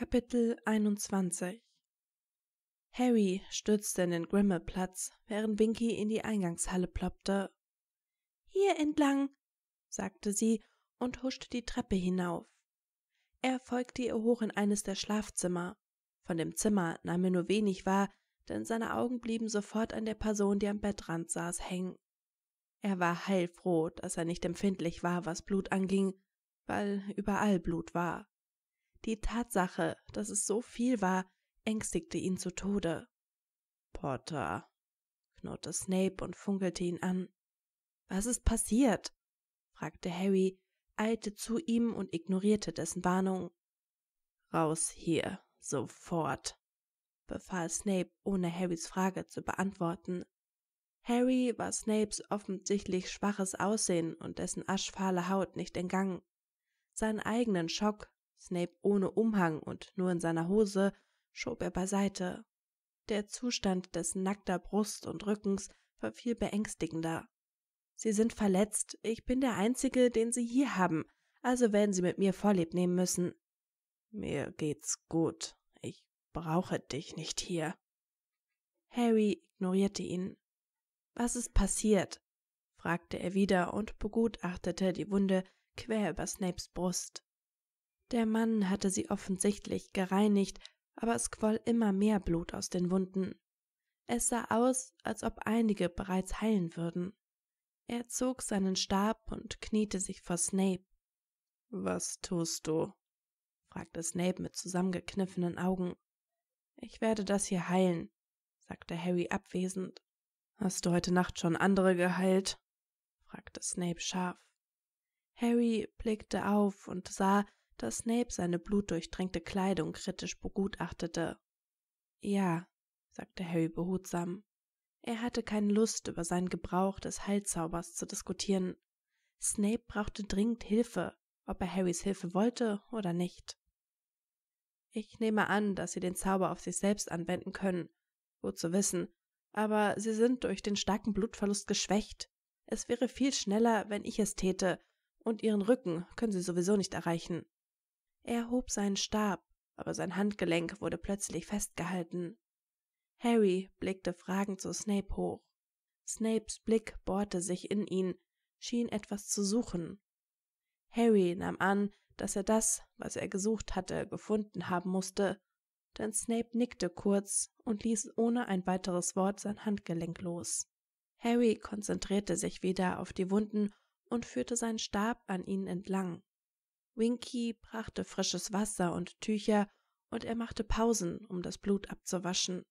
Kapitel 21 Harry stürzte in den Grimmelplatz, während Winky in die Eingangshalle ploppte. Hier entlang, sagte sie und huschte die Treppe hinauf. Er folgte ihr hoch in eines der Schlafzimmer. Von dem Zimmer nahm er nur wenig wahr, denn seine Augen blieben sofort an der Person, die am Bettrand saß, hängen. Er war heilfroh, dass er nicht empfindlich war, was Blut anging, weil überall Blut war. Die Tatsache, dass es so viel war, ängstigte ihn zu Tode. Potter, knurrte Snape und funkelte ihn an. Was ist passiert? fragte Harry, eilte zu ihm und ignorierte dessen Warnung. Raus hier, sofort, befahl Snape, ohne Harrys Frage zu beantworten. Harry war Snapes offensichtlich schwaches Aussehen und dessen aschfahle Haut nicht entgangen. Seinen eigenen Schock Snape ohne Umhang und nur in seiner Hose, schob er beiseite. Der Zustand des nackter Brust und Rückens war viel beängstigender. Sie sind verletzt, ich bin der Einzige, den Sie hier haben, also werden Sie mit mir Vorlieb nehmen müssen. Mir geht's gut, ich brauche dich nicht hier. Harry ignorierte ihn. Was ist passiert? fragte er wieder und begutachtete die Wunde quer über Snapes Brust. Der Mann hatte sie offensichtlich gereinigt, aber es quoll immer mehr Blut aus den Wunden. Es sah aus, als ob einige bereits heilen würden. Er zog seinen Stab und kniete sich vor Snape. Was tust du? fragte Snape mit zusammengekniffenen Augen. Ich werde das hier heilen, sagte Harry abwesend. Hast du heute Nacht schon andere geheilt? fragte Snape scharf. Harry blickte auf und sah, dass Snape seine blutdurchdrängte Kleidung kritisch begutachtete. Ja, sagte Harry behutsam. Er hatte keine Lust, über seinen Gebrauch des Heilzaubers zu diskutieren. Snape brauchte dringend Hilfe, ob er Harrys Hilfe wollte oder nicht. Ich nehme an, dass Sie den Zauber auf sich selbst anwenden können. Gut zu wissen. Aber Sie sind durch den starken Blutverlust geschwächt. Es wäre viel schneller, wenn ich es täte, und Ihren Rücken können Sie sowieso nicht erreichen. Er hob seinen Stab, aber sein Handgelenk wurde plötzlich festgehalten. Harry blickte fragend zu Snape hoch. Snapes Blick bohrte sich in ihn, schien etwas zu suchen. Harry nahm an, dass er das, was er gesucht hatte, gefunden haben musste, denn Snape nickte kurz und ließ ohne ein weiteres Wort sein Handgelenk los. Harry konzentrierte sich wieder auf die Wunden und führte seinen Stab an ihnen entlang. Winky brachte frisches Wasser und Tücher, und er machte Pausen, um das Blut abzuwaschen.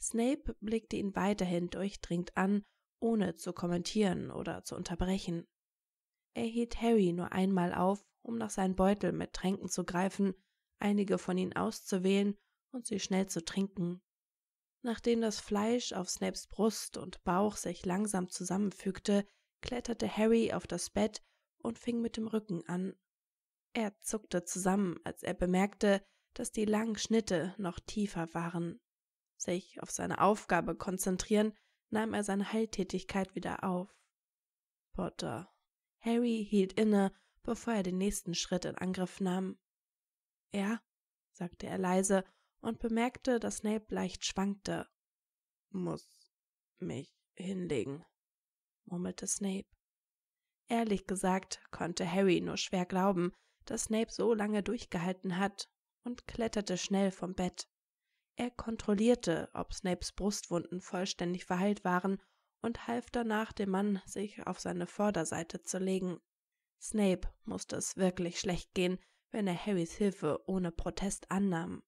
Snape blickte ihn weiterhin durchdringend an, ohne zu kommentieren oder zu unterbrechen. Er hielt Harry nur einmal auf, um nach seinem Beutel mit Tränken zu greifen, einige von ihnen auszuwählen und sie schnell zu trinken. Nachdem das Fleisch auf Snapes Brust und Bauch sich langsam zusammenfügte, kletterte Harry auf das Bett und fing mit dem Rücken an. Er zuckte zusammen, als er bemerkte, dass die langen Schnitte noch tiefer waren. Sich auf seine Aufgabe konzentrieren, nahm er seine Heiltätigkeit wieder auf. Potter. Harry hielt inne, bevor er den nächsten Schritt in Angriff nahm. Ja, sagte er leise und bemerkte, dass Snape leicht schwankte. Muss mich hinlegen, murmelte Snape. Ehrlich gesagt konnte Harry nur schwer glauben, dass Snape so lange durchgehalten hat und kletterte schnell vom Bett. Er kontrollierte, ob Snapes Brustwunden vollständig verheilt waren und half danach dem Mann, sich auf seine Vorderseite zu legen. Snape musste es wirklich schlecht gehen, wenn er Harrys Hilfe ohne Protest annahm.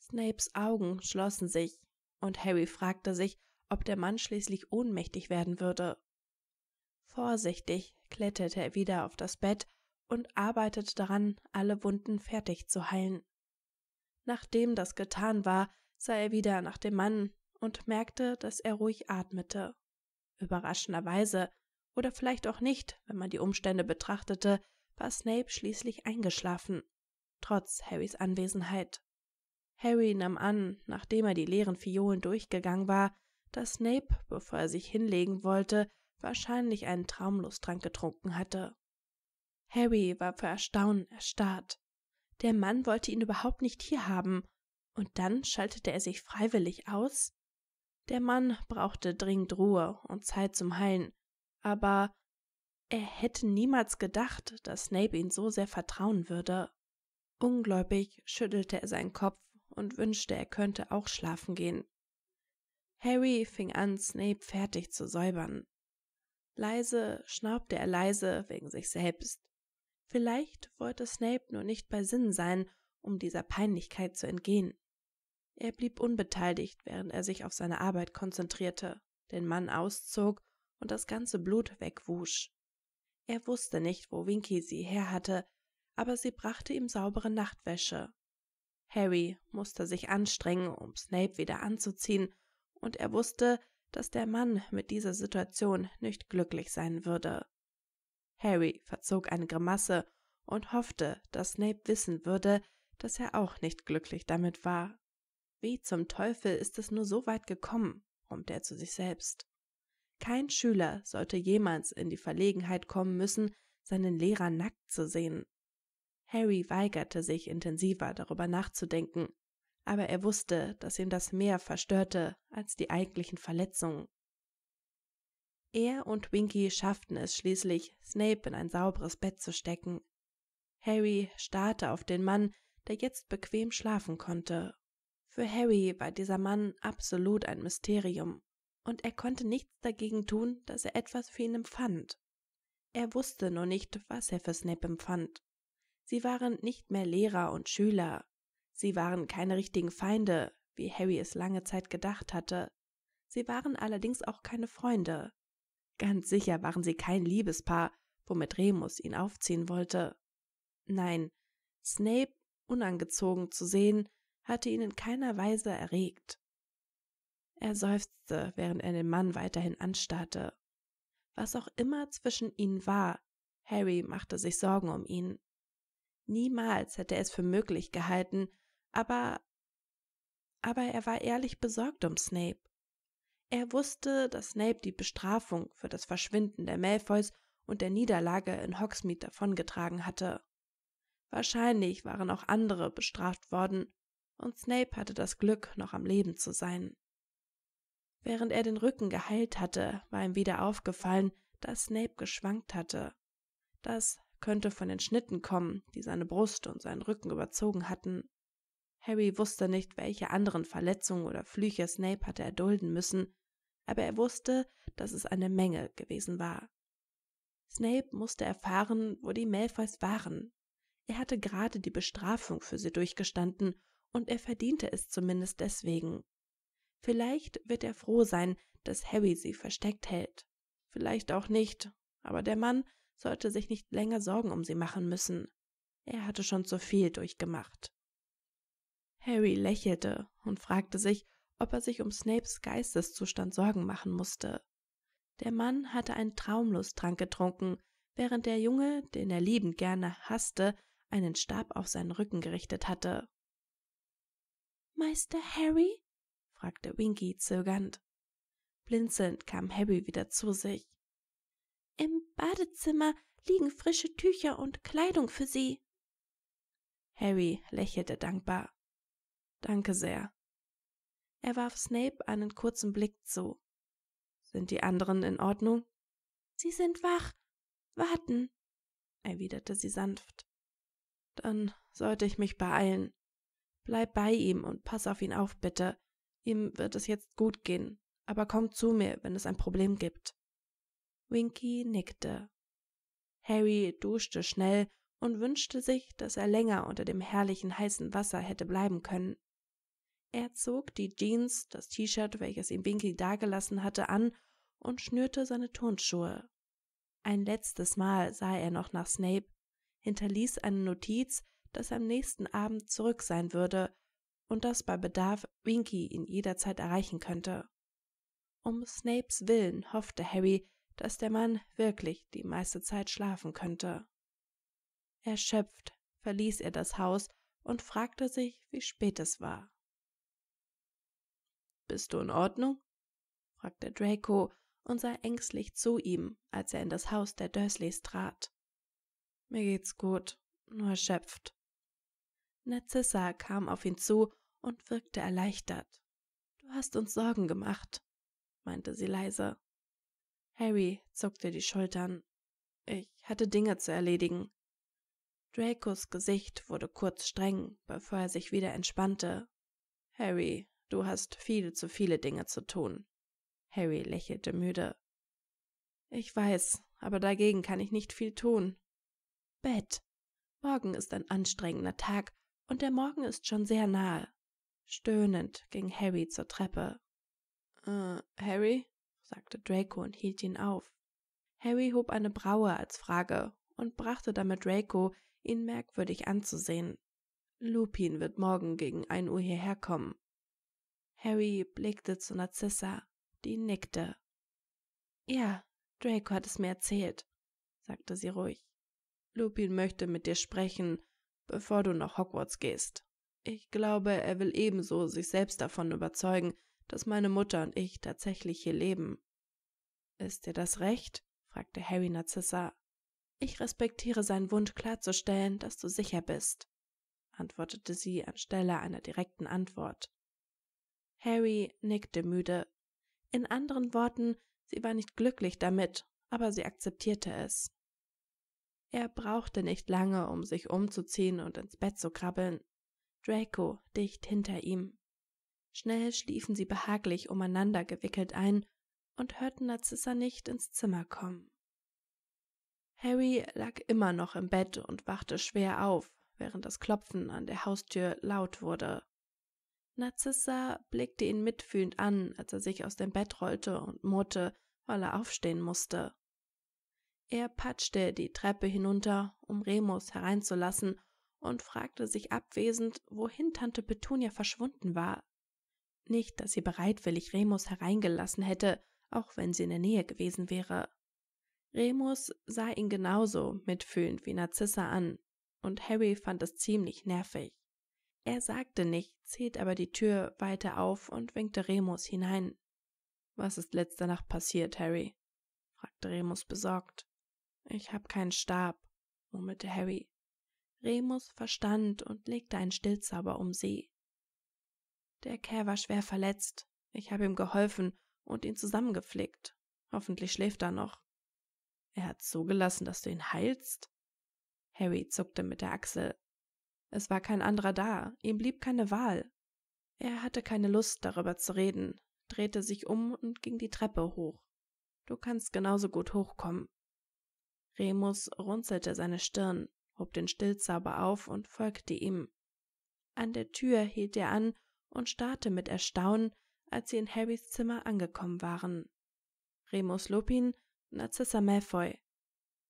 Snapes Augen schlossen sich, und Harry fragte sich, ob der Mann schließlich ohnmächtig werden würde. Vorsichtig kletterte er wieder auf das Bett und arbeitet daran, alle Wunden fertig zu heilen. Nachdem das getan war, sah er wieder nach dem Mann und merkte, dass er ruhig atmete. Überraschenderweise, oder vielleicht auch nicht, wenn man die Umstände betrachtete, war Snape schließlich eingeschlafen, trotz Harrys Anwesenheit. Harry nahm an, nachdem er die leeren Fiolen durchgegangen war, dass Snape, bevor er sich hinlegen wollte, wahrscheinlich einen Traumlustrank getrunken hatte. Harry war vor Erstaunen erstarrt. Der Mann wollte ihn überhaupt nicht hier haben, und dann schaltete er sich freiwillig aus? Der Mann brauchte dringend Ruhe und Zeit zum Heilen, aber er hätte niemals gedacht, dass Snape ihn so sehr vertrauen würde. Ungläubig schüttelte er seinen Kopf und wünschte, er könnte auch schlafen gehen. Harry fing an, Snape fertig zu säubern. Leise schnaubte er leise wegen sich selbst, Vielleicht wollte Snape nur nicht bei Sinn sein, um dieser Peinlichkeit zu entgehen. Er blieb unbeteiligt, während er sich auf seine Arbeit konzentrierte, den Mann auszog und das ganze Blut wegwusch. Er wusste nicht, wo Winky sie her hatte, aber sie brachte ihm saubere Nachtwäsche. Harry musste sich anstrengen, um Snape wieder anzuziehen, und er wusste, dass der Mann mit dieser Situation nicht glücklich sein würde. Harry verzog eine Grimasse und hoffte, dass Snape wissen würde, dass er auch nicht glücklich damit war. Wie zum Teufel ist es nur so weit gekommen, brummte er zu sich selbst. Kein Schüler sollte jemals in die Verlegenheit kommen müssen, seinen Lehrer nackt zu sehen. Harry weigerte sich intensiver darüber nachzudenken, aber er wusste, dass ihn das mehr verstörte als die eigentlichen Verletzungen. Er und Winky schafften es schließlich, Snape in ein sauberes Bett zu stecken. Harry starrte auf den Mann, der jetzt bequem schlafen konnte. Für Harry war dieser Mann absolut ein Mysterium, und er konnte nichts dagegen tun, dass er etwas für ihn empfand. Er wusste nur nicht, was er für Snape empfand. Sie waren nicht mehr Lehrer und Schüler. Sie waren keine richtigen Feinde, wie Harry es lange Zeit gedacht hatte. Sie waren allerdings auch keine Freunde. Ganz sicher waren sie kein Liebespaar, womit Remus ihn aufziehen wollte. Nein, Snape unangezogen zu sehen, hatte ihn in keiner Weise erregt. Er seufzte, während er den Mann weiterhin anstarrte. Was auch immer zwischen ihnen war, Harry machte sich Sorgen um ihn. Niemals hätte er es für möglich gehalten, aber aber er war ehrlich besorgt um Snape. Er wusste, dass Snape die Bestrafung für das Verschwinden der Malfoys und der Niederlage in Hogsmeade davongetragen hatte. Wahrscheinlich waren auch andere bestraft worden, und Snape hatte das Glück, noch am Leben zu sein. Während er den Rücken geheilt hatte, war ihm wieder aufgefallen, dass Snape geschwankt hatte. Das könnte von den Schnitten kommen, die seine Brust und seinen Rücken überzogen hatten. Harry wusste nicht, welche anderen Verletzungen oder Flüche Snape hatte erdulden müssen, aber er wusste, dass es eine Menge gewesen war. Snape musste erfahren, wo die Malfoys waren. Er hatte gerade die Bestrafung für sie durchgestanden und er verdiente es zumindest deswegen. Vielleicht wird er froh sein, dass Harry sie versteckt hält. Vielleicht auch nicht, aber der Mann sollte sich nicht länger Sorgen um sie machen müssen. Er hatte schon zu viel durchgemacht. Harry lächelte und fragte sich, ob er sich um Snapes Geisteszustand Sorgen machen musste. Der Mann hatte einen Traumlusttrank getrunken, während der Junge, den er liebend gerne hasste, einen Stab auf seinen Rücken gerichtet hatte. Meister Harry? fragte Winky zögernd. Blinzelnd kam Harry wieder zu sich. Im Badezimmer liegen frische Tücher und Kleidung für Sie. Harry lächelte dankbar. Danke sehr. Er warf Snape einen kurzen Blick zu. Sind die anderen in Ordnung? Sie sind wach. Warten, erwiderte sie sanft. Dann sollte ich mich beeilen. Bleib bei ihm und pass auf ihn auf, bitte. Ihm wird es jetzt gut gehen, aber komm zu mir, wenn es ein Problem gibt. Winky nickte. Harry duschte schnell und wünschte sich, dass er länger unter dem herrlichen heißen Wasser hätte bleiben können. Er zog die Jeans, das T-Shirt, welches ihm Winky dagelassen hatte, an und schnürte seine Turnschuhe. Ein letztes Mal sah er noch nach Snape, hinterließ eine Notiz, dass er am nächsten Abend zurück sein würde und dass bei Bedarf Winky ihn jederzeit erreichen könnte. Um Snapes Willen hoffte Harry, dass der Mann wirklich die meiste Zeit schlafen könnte. Erschöpft verließ er das Haus und fragte sich, wie spät es war. Bist du in Ordnung? fragte Draco und sah ängstlich zu ihm, als er in das Haus der Dursleys trat. Mir geht's gut, nur erschöpft. Narcissa kam auf ihn zu und wirkte erleichtert. Du hast uns Sorgen gemacht, meinte sie leise. Harry zuckte die Schultern. Ich hatte Dinge zu erledigen. Dracos Gesicht wurde kurz streng, bevor er sich wieder entspannte. Harry, du hast viel zu viele Dinge zu tun. Harry lächelte müde. Ich weiß, aber dagegen kann ich nicht viel tun. Bett. Morgen ist ein anstrengender Tag und der Morgen ist schon sehr nahe. Stöhnend ging Harry zur Treppe. Äh, Harry? sagte Draco und hielt ihn auf. Harry hob eine Braue als Frage und brachte damit Draco ihn merkwürdig anzusehen. Lupin wird morgen gegen ein Uhr hierher kommen. Harry blickte zu Narzissa, die nickte. Ja, Draco hat es mir erzählt, sagte sie ruhig. Lupin möchte mit dir sprechen, bevor du nach Hogwarts gehst. Ich glaube, er will ebenso sich selbst davon überzeugen, dass meine Mutter und ich tatsächlich hier leben. Ist dir das recht? fragte Harry Narzissa. Ich respektiere seinen Wunsch klarzustellen, dass du sicher bist, antwortete sie anstelle einer direkten Antwort. Harry nickte müde. In anderen Worten, sie war nicht glücklich damit, aber sie akzeptierte es. Er brauchte nicht lange, um sich umzuziehen und ins Bett zu krabbeln. Draco dicht hinter ihm. Schnell schliefen sie behaglich umeinander gewickelt ein und hörten Narzissa nicht ins Zimmer kommen. Harry lag immer noch im Bett und wachte schwer auf, während das Klopfen an der Haustür laut wurde. Narzissa blickte ihn mitfühlend an, als er sich aus dem Bett rollte und murrte, weil er aufstehen musste. Er patschte die Treppe hinunter, um Remus hereinzulassen, und fragte sich abwesend, wohin Tante Petunia verschwunden war. Nicht, dass sie bereitwillig Remus hereingelassen hätte, auch wenn sie in der Nähe gewesen wäre. Remus sah ihn genauso mitfühlend wie Narzissa an, und Harry fand es ziemlich nervig. Er sagte nichts, hielt aber die Tür weiter auf und winkte Remus hinein. Was ist letzte Nacht passiert, Harry? fragte Remus besorgt. Ich hab keinen Stab, murmelte Harry. Remus verstand und legte einen Stillzauber um sie. Der Kerl war schwer verletzt. Ich habe ihm geholfen und ihn zusammengeflickt. Hoffentlich schläft er noch. Er hat zugelassen, dass du ihn heilst? Harry zuckte mit der Achsel. Es war kein anderer da, ihm blieb keine Wahl. Er hatte keine Lust, darüber zu reden, drehte sich um und ging die Treppe hoch. Du kannst genauso gut hochkommen. Remus runzelte seine Stirn, hob den Stillzauber auf und folgte ihm. An der Tür hielt er an und starrte mit Erstaunen, als sie in Harrys Zimmer angekommen waren. Remus Lupin Narcissa Malfoy,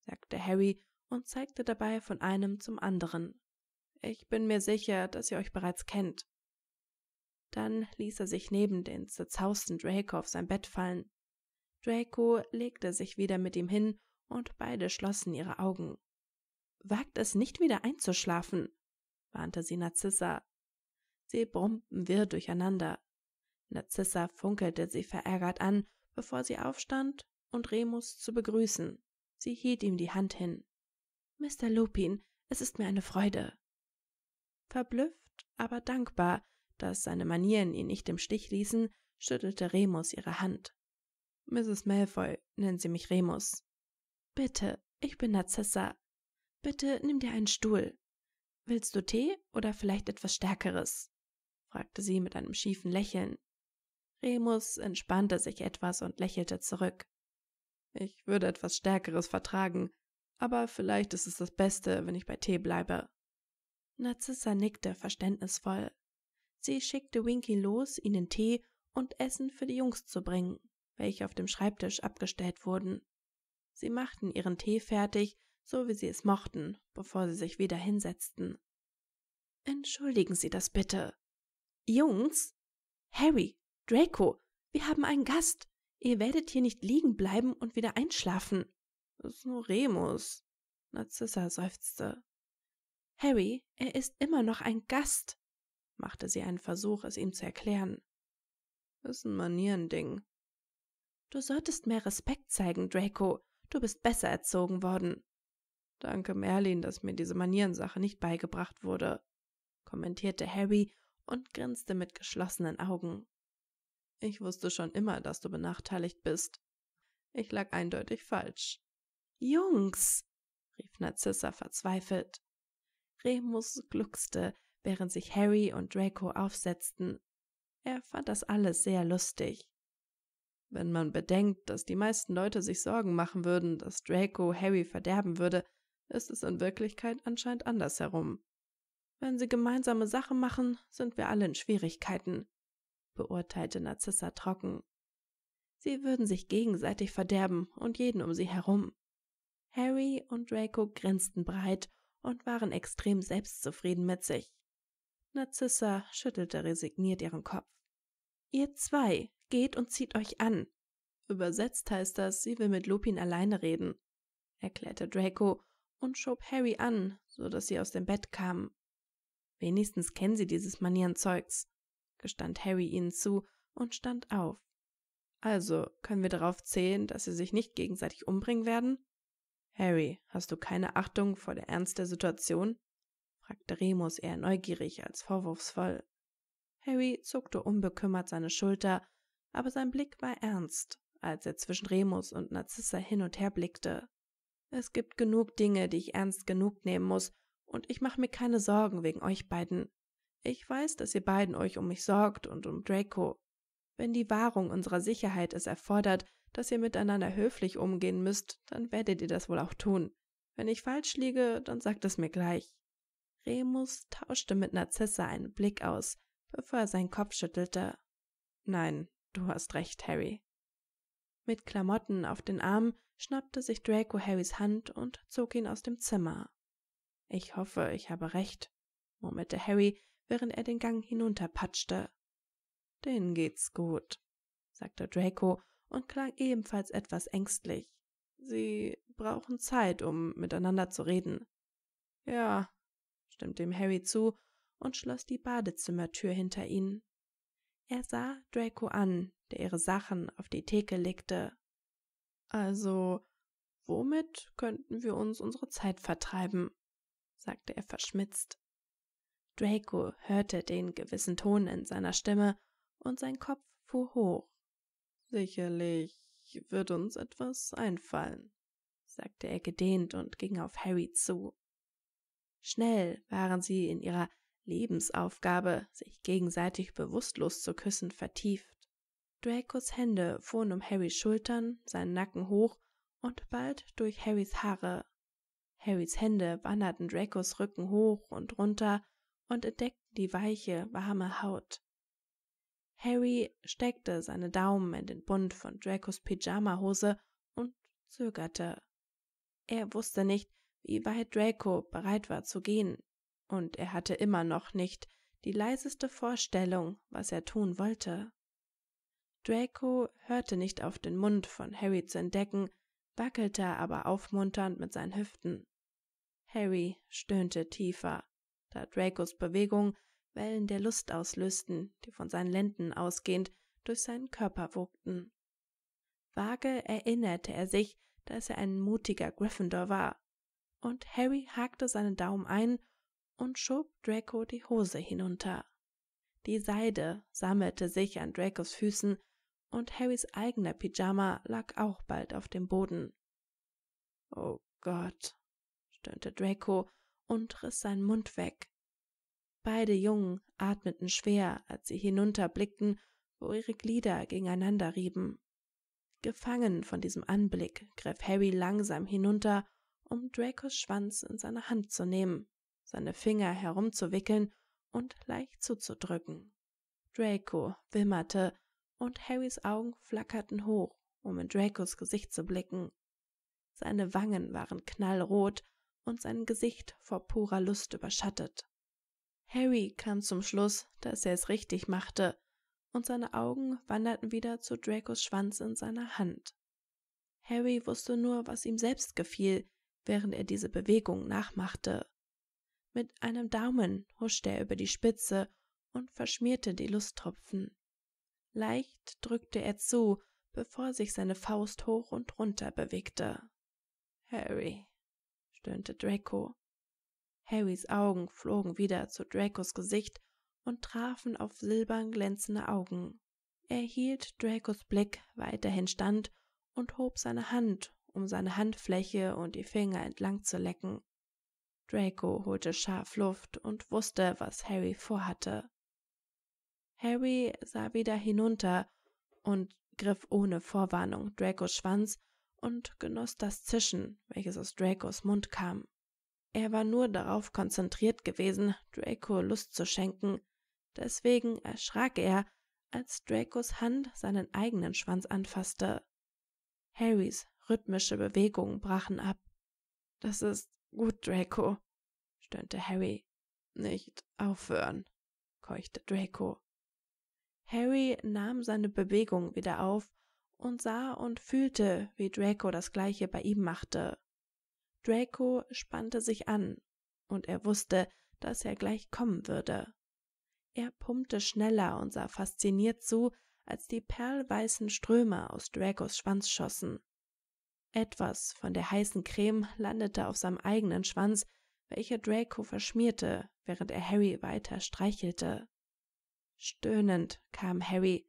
sagte Harry und zeigte dabei von einem zum anderen. Ich bin mir sicher, dass ihr euch bereits kennt. Dann ließ er sich neben den zerzausten Draco auf sein Bett fallen. Draco legte sich wieder mit ihm hin und beide schlossen ihre Augen. Wagt es nicht wieder einzuschlafen, warnte sie Narzissa. Sie brummten wirr durcheinander. Narzissa funkelte sie verärgert an, bevor sie aufstand und Remus zu begrüßen. Sie hielt ihm die Hand hin. Mr. Lupin, es ist mir eine Freude. Verblüfft, aber dankbar, dass seine Manieren ihn nicht im Stich ließen, schüttelte Remus ihre Hand. Mrs. Malfoy, nennen Sie mich Remus. Bitte, ich bin Narzissa. Bitte nimm dir einen Stuhl. Willst du Tee oder vielleicht etwas Stärkeres? fragte sie mit einem schiefen Lächeln. Remus entspannte sich etwas und lächelte zurück. Ich würde etwas Stärkeres vertragen, aber vielleicht ist es das Beste, wenn ich bei Tee bleibe. Narzissa nickte verständnisvoll. Sie schickte Winky los, ihnen Tee und Essen für die Jungs zu bringen, welche auf dem Schreibtisch abgestellt wurden. Sie machten ihren Tee fertig, so wie sie es mochten, bevor sie sich wieder hinsetzten. Entschuldigen Sie das bitte. Jungs? Harry, Draco, wir haben einen Gast. Ihr werdet hier nicht liegen bleiben und wieder einschlafen. Das ist nur Remus. Narzissa seufzte. Harry, er ist immer noch ein Gast, machte sie einen Versuch, es ihm zu erklären. Das ist ein Manierending. Du solltest mehr Respekt zeigen, Draco. Du bist besser erzogen worden. Danke, Merlin, dass mir diese Manierensache nicht beigebracht wurde, kommentierte Harry und grinste mit geschlossenen Augen. Ich wusste schon immer, dass du benachteiligt bist. Ich lag eindeutig falsch. Jungs, rief Narzissa verzweifelt. Remus gluckste, während sich Harry und Draco aufsetzten. Er fand das alles sehr lustig. Wenn man bedenkt, dass die meisten Leute sich Sorgen machen würden, dass Draco Harry verderben würde, ist es in Wirklichkeit anscheinend andersherum. Wenn sie gemeinsame Sachen machen, sind wir alle in Schwierigkeiten beurteilte Narzissa trocken. Sie würden sich gegenseitig verderben und jeden um sie herum. Harry und Draco grinsten breit und waren extrem selbstzufrieden mit sich. Narzissa schüttelte resigniert ihren Kopf. Ihr zwei, geht und zieht euch an. Übersetzt heißt das, sie will mit Lupin alleine reden, erklärte Draco und schob Harry an, so dass sie aus dem Bett kamen. Wenigstens kennen sie dieses Manierenzeugs gestand Harry ihnen zu und stand auf. Also, können wir darauf zählen, dass sie sich nicht gegenseitig umbringen werden? Harry, hast du keine Achtung vor der Ernst der Situation? fragte Remus eher neugierig als vorwurfsvoll. Harry zuckte unbekümmert seine Schulter, aber sein Blick war ernst, als er zwischen Remus und Narzissa hin und her blickte. Es gibt genug Dinge, die ich ernst genug nehmen muss, und ich mache mir keine Sorgen wegen euch beiden. Ich weiß, dass ihr beiden euch um mich sorgt und um Draco. Wenn die Wahrung unserer Sicherheit es erfordert, dass ihr miteinander höflich umgehen müsst, dann werdet ihr das wohl auch tun. Wenn ich falsch liege, dann sagt es mir gleich. Remus tauschte mit Narzissa einen Blick aus, bevor er seinen Kopf schüttelte. Nein, du hast recht, Harry. Mit Klamotten auf den Armen schnappte sich Draco Harrys Hand und zog ihn aus dem Zimmer. Ich hoffe, ich habe recht, murmelte Harry, während er den Gang hinunterpatschte. Denen geht's gut, sagte Draco und klang ebenfalls etwas ängstlich. Sie brauchen Zeit, um miteinander zu reden. Ja, stimmte ihm Harry zu und schloss die Badezimmertür hinter ihnen. Er sah Draco an, der ihre Sachen auf die Theke legte. Also, womit könnten wir uns unsere Zeit vertreiben? sagte er verschmitzt. Draco hörte den gewissen Ton in seiner Stimme und sein Kopf fuhr hoch. Sicherlich wird uns etwas einfallen, sagte er gedehnt und ging auf Harry zu. Schnell waren sie in ihrer Lebensaufgabe, sich gegenseitig bewusstlos zu küssen, vertieft. Dracos Hände fuhren um Harrys Schultern, seinen Nacken hoch und bald durch Harrys Haare. Harrys Hände wanderten Dracos Rücken hoch und runter und entdeckten die weiche, warme Haut. Harry steckte seine Daumen in den Bund von Dracos Pyjamahose und zögerte. Er wusste nicht, wie weit Draco bereit war zu gehen, und er hatte immer noch nicht die leiseste Vorstellung, was er tun wollte. Draco hörte nicht auf den Mund von Harry zu entdecken, wackelte aber aufmunternd mit seinen Hüften. Harry stöhnte tiefer da Dracos Bewegung Wellen der Lust auslösten, die von seinen Lenden ausgehend durch seinen Körper wogten. Vage erinnerte er sich, dass er ein mutiger Gryffindor war, und Harry hakte seinen Daumen ein und schob Draco die Hose hinunter. Die Seide sammelte sich an Dracos Füßen und Harrys eigener Pyjama lag auch bald auf dem Boden. Oh Gott, stöhnte Draco und riss seinen Mund weg. Beide Jungen atmeten schwer, als sie hinunterblickten, wo ihre Glieder gegeneinander rieben. Gefangen von diesem Anblick griff Harry langsam hinunter, um Dracos Schwanz in seine Hand zu nehmen, seine Finger herumzuwickeln und leicht zuzudrücken. Draco wimmerte, und Harrys Augen flackerten hoch, um in Dracos Gesicht zu blicken. Seine Wangen waren knallrot, und sein Gesicht vor purer Lust überschattet. Harry kam zum Schluss, dass er es richtig machte, und seine Augen wanderten wieder zu Dracos Schwanz in seiner Hand. Harry wusste nur, was ihm selbst gefiel, während er diese Bewegung nachmachte. Mit einem Daumen huschte er über die Spitze und verschmierte die Lusttropfen. Leicht drückte er zu, bevor sich seine Faust hoch und runter bewegte. Harry, stöhnte Draco. Harrys Augen flogen wieder zu Dracos Gesicht und trafen auf silbern glänzende Augen. Er hielt Dracos Blick weiterhin stand und hob seine Hand, um seine Handfläche und die Finger entlang zu lecken. Draco holte scharf Luft und wusste, was Harry vorhatte. Harry sah wieder hinunter und griff ohne Vorwarnung Dracos Schwanz und genoss das Zischen, welches aus Dracos Mund kam. Er war nur darauf konzentriert gewesen, Draco Lust zu schenken, deswegen erschrak er, als Dracos Hand seinen eigenen Schwanz anfasste. Harrys rhythmische Bewegungen brachen ab. Das ist gut, Draco, stöhnte Harry. Nicht aufhören, keuchte Draco. Harry nahm seine Bewegung wieder auf und sah und fühlte, wie Draco das gleiche bei ihm machte. Draco spannte sich an, und er wusste, dass er gleich kommen würde. Er pumpte schneller und sah fasziniert zu, als die perlweißen Ströme aus Dracos Schwanz schossen. Etwas von der heißen Creme landete auf seinem eigenen Schwanz, welcher Draco verschmierte, während er Harry weiter streichelte. Stöhnend kam Harry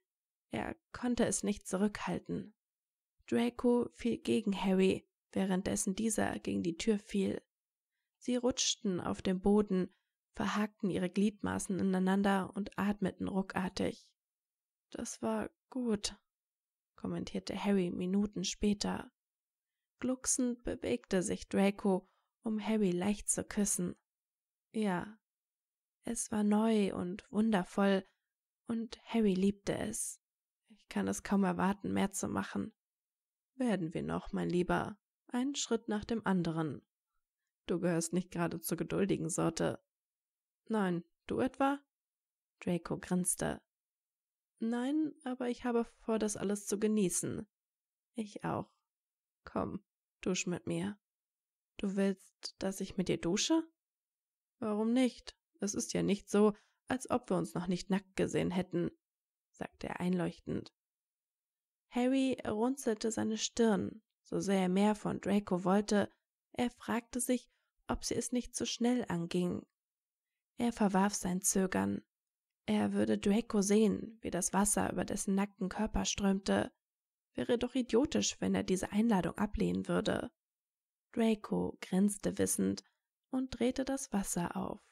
er konnte es nicht zurückhalten. Draco fiel gegen Harry, währenddessen dieser gegen die Tür fiel. Sie rutschten auf dem Boden, verhakten ihre Gliedmaßen ineinander und atmeten ruckartig. Das war gut, kommentierte Harry Minuten später. Glucksend bewegte sich Draco, um Harry leicht zu küssen. Ja, es war neu und wundervoll, und Harry liebte es kann es kaum erwarten, mehr zu machen. Werden wir noch, mein Lieber, einen Schritt nach dem anderen. Du gehörst nicht gerade zur geduldigen Sorte. Nein, du etwa? Draco grinste. Nein, aber ich habe vor, das alles zu genießen. Ich auch. Komm, dusch mit mir. Du willst, dass ich mit dir dusche? Warum nicht? Es ist ja nicht so, als ob wir uns noch nicht nackt gesehen hätten, sagte er einleuchtend. Harry runzelte seine Stirn, so sehr er mehr von Draco wollte, er fragte sich, ob sie es nicht zu schnell anging. Er verwarf sein Zögern. Er würde Draco sehen, wie das Wasser über dessen nackten Körper strömte. Wäre doch idiotisch, wenn er diese Einladung ablehnen würde. Draco grinste wissend und drehte das Wasser auf.